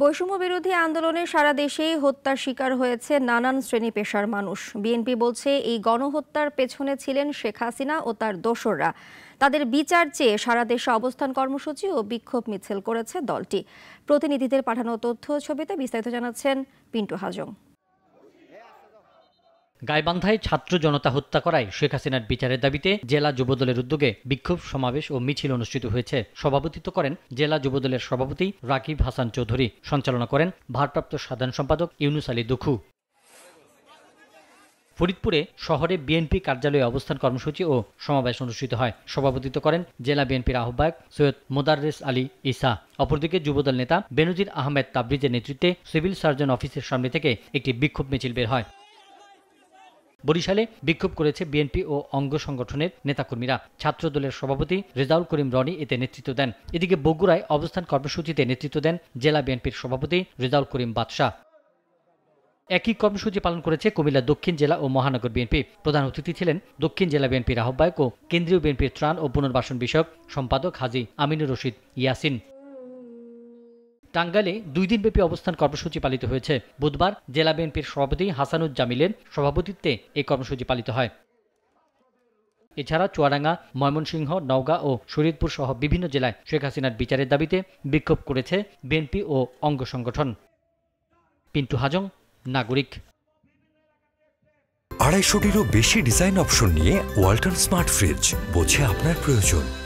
বৈষম্য বিরোধী আন্দোলনে সারা দেশেই হত্যার শিকার হয়েছে নানান শ্রেণী পেশার মানুষ বিএনপি বলছে এই গণহত্যার পেছনে ছিলেন শেখ হাসিনা ও তার দোসররা তাদের বিচার চেয়ে সারা দেশে অবস্থান কর্মসূচি ও বিক্ষোভ মিছিল করেছে দলটি প্রতিনিধিদের পাঠানো তথ্য ছবিতে বিস্তারিত জানাচ্ছেন পিন্টু হাজং গাইবান্ধায় ছাত্র জনতা হত্যা করায় শেখ হাসিনার বিচারের দাবিতে জেলা যুবদলের উদ্যোগে বিক্ষোভ সমাবেশ ও মিছিল অনুষ্ঠিত হয়েছে সভাপতিত্ব করেন জেলা যুবদলের সভাপতি রাকিব হাসান চৌধুরী সঞ্চালনা করেন ভারপ্রাপ্ত সাধারণ সম্পাদক ইউনুস আলী দুখু ফরিদপুরে শহরে বিএনপি কার্যালয়ে অবস্থান কর্মসূচি ও সমাবেশ অনুষ্ঠিত হয় সভাপতিত্ব করেন জেলা বিএনপির আহ্বায়ক সৈয়দ মোদারেস আলী ইসা অপরদিকে যুবদল নেতা বেনজির আহমেদ তাবরিজের নেতৃত্বে সিভিল সার্জন অফিসের সামনে থেকে একটি বিক্ষোভ মিছিল বের হয় বরিশালে বিক্ষোভ করেছে বিএনপি ও অঙ্গ সংগঠনের নেতাকর্মীরা ছাত্র দলের সভাপতি রেজাউল করিম রনি এতে নেতৃত্ব দেন এদিকে বগুড়ায় অবস্থান কর্মসূচিতে নেতৃত্ব দেন জেলা বিএনপির সভাপতি রেজাউল করিম বাদশাহ একই কর্মসূচি পালন করেছে কুমিল্লা দক্ষিণ জেলা ও মহানগর বিএনপি প্রধান অতিথি ছিলেন দক্ষিণ জেলা বিএনপির আহ্বায়ক ও কেন্দ্রীয় বিএনপির ত্রাণ ও পুনর্বাসন বিষয়ক সম্পাদক হাজি আমিনুর রশিদ ইয়াসিন টাঙ্গালে দুই দিনব্যাপী অবস্থান কর্মসূচি পালিত হয়েছে বুধবার জেলা বিএনপির সভাপতি হাসানুজ্জামিলের সভাপতিত্বে এই কর্মসূচি পালিত হয় এছাড়া চুয়াডাঙ্গা ময়মনসিংহ নওগাঁ ও শরীদপুর সহ বিভিন্ন জেলায় শেখ হাসিনার বিচারের দাবিতে বিক্ষোভ করেছে বিএনপি ও অঙ্গ সংগঠন পিন্টু হাজং নাগরিক আড়াইশোটিরও বেশি ডিজাইন অপশন নিয়ে ওয়াল্টন স্মার্ট ফ্রিজ বোঝে আপনার প্রয়োজন